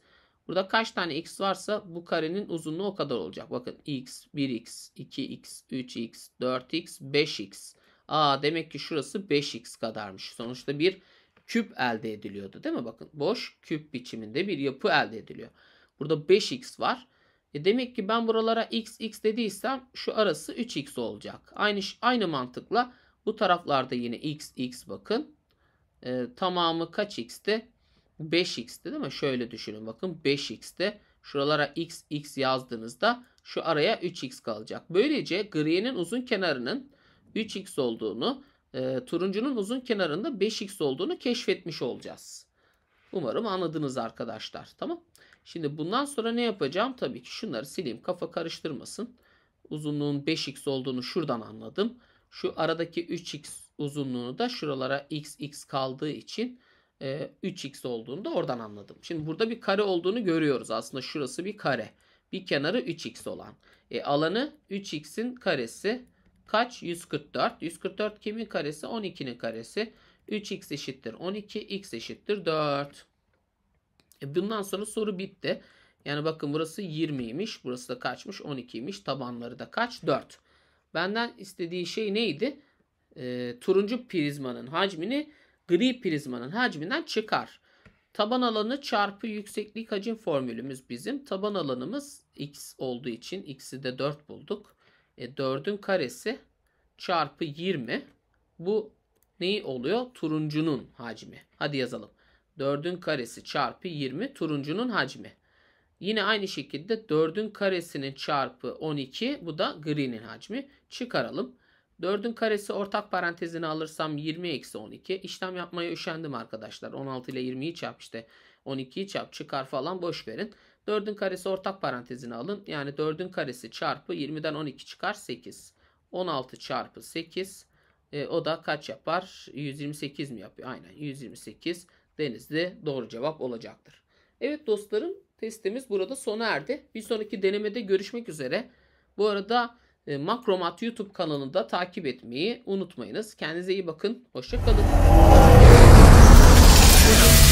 Speaker 1: Burada kaç tane x varsa bu karenin uzunluğu o kadar olacak. Bakın x, 1x, 2x, 3x, 4x, 5x. Aa demek ki şurası 5x kadarmış. Sonuçta bir küp elde ediliyordu değil mi? Bakın boş küp biçiminde bir yapı elde ediliyor. Burada 5x var. E demek ki ben buralara x x dediysem şu arası 3x olacak. Aynı aynı mantıkla bu taraflarda yine x x bakın. E, tamamı kaç x'ti? 5x'ti değil mi? Şöyle düşünün bakın 5x'ti. Şuralara x x yazdığınızda şu araya 3x kalacak. Böylece griyenin uzun kenarının 3x olduğunu, e, turuncunun uzun kenarında 5x olduğunu keşfetmiş olacağız. Umarım anladınız arkadaşlar. Tamam. Şimdi bundan sonra ne yapacağım? Tabii ki şunları sileyim. Kafa karıştırmasın. Uzunluğun 5x olduğunu şuradan anladım. Şu aradaki 3x uzunluğunu da şuralara x x kaldığı için 3x e, olduğunu da oradan anladım. Şimdi burada bir kare olduğunu görüyoruz. Aslında şurası bir kare. Bir kenarı 3x olan. E, alanı 3x'in karesi kaç? 144. 144 kimin karesi? 12'nin karesi. 3x eşittir 12, x eşittir 4. E, bundan sonra soru bitti. Yani bakın burası 20'ymiş. Burası da kaçmış? 12'ymiş. Tabanları da kaç? 4. Benden istediği şey neydi? E, turuncu prizmanın hacmini gri prizmanın hacminden çıkar. Taban alanı çarpı yükseklik hacim formülümüz bizim. Taban alanımız x olduğu için x'i de 4 bulduk. E, 4'ün karesi çarpı 20. Bu neyi oluyor? Turuncunun hacmi. Hadi yazalım. 4'ün karesi çarpı 20 turuncunun hacmi. Yine aynı şekilde 4'ün karesinin çarpı 12 bu da gri'nin hacmi. Çıkaralım. 4'ün karesi ortak parantezini alırsam 20 eksi 12. İşlem yapmaya üşendim arkadaşlar. 16 ile 20'yi çarp işte 12'yi çarp çıkar falan boş verin. 4'ün karesi ortak parantezini alın. Yani 4'ün karesi çarpı 20'den 12 çıkar 8. 16 çarpı 8 e, o da kaç yapar? 128 mi yapıyor? Aynen 128 denizli doğru cevap olacaktır. Evet dostlarım testimiz burada sona erdi. Bir sonraki denemede görüşmek üzere. Bu arada e, Makromat YouTube kanalını da takip etmeyi unutmayınız. Kendinize iyi bakın. Hoşçakalın.